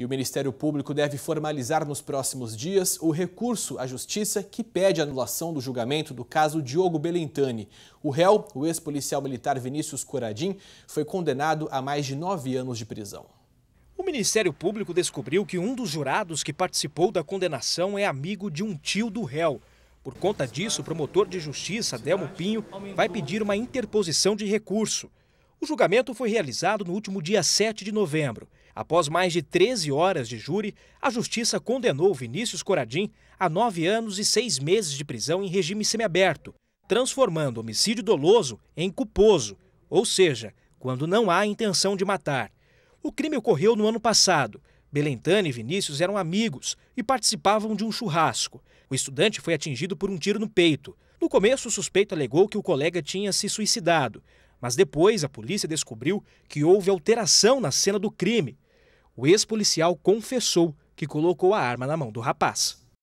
E o Ministério Público deve formalizar nos próximos dias o recurso à Justiça que pede a anulação do julgamento do caso Diogo Belentani. O réu, o ex-policial militar Vinícius Coradim, foi condenado a mais de nove anos de prisão. O Ministério Público descobriu que um dos jurados que participou da condenação é amigo de um tio do réu. Por conta disso, o promotor de justiça, Delmo Pinho, vai pedir uma interposição de recurso. O julgamento foi realizado no último dia 7 de novembro. Após mais de 13 horas de júri, a justiça condenou Vinícius Coradim a nove anos e seis meses de prisão em regime semiaberto, transformando homicídio doloso em culposo, ou seja, quando não há intenção de matar. O crime ocorreu no ano passado. Belentano e Vinícius eram amigos e participavam de um churrasco. O estudante foi atingido por um tiro no peito. No começo, o suspeito alegou que o colega tinha se suicidado, mas depois a polícia descobriu que houve alteração na cena do crime o ex-policial confessou que colocou a arma na mão do rapaz.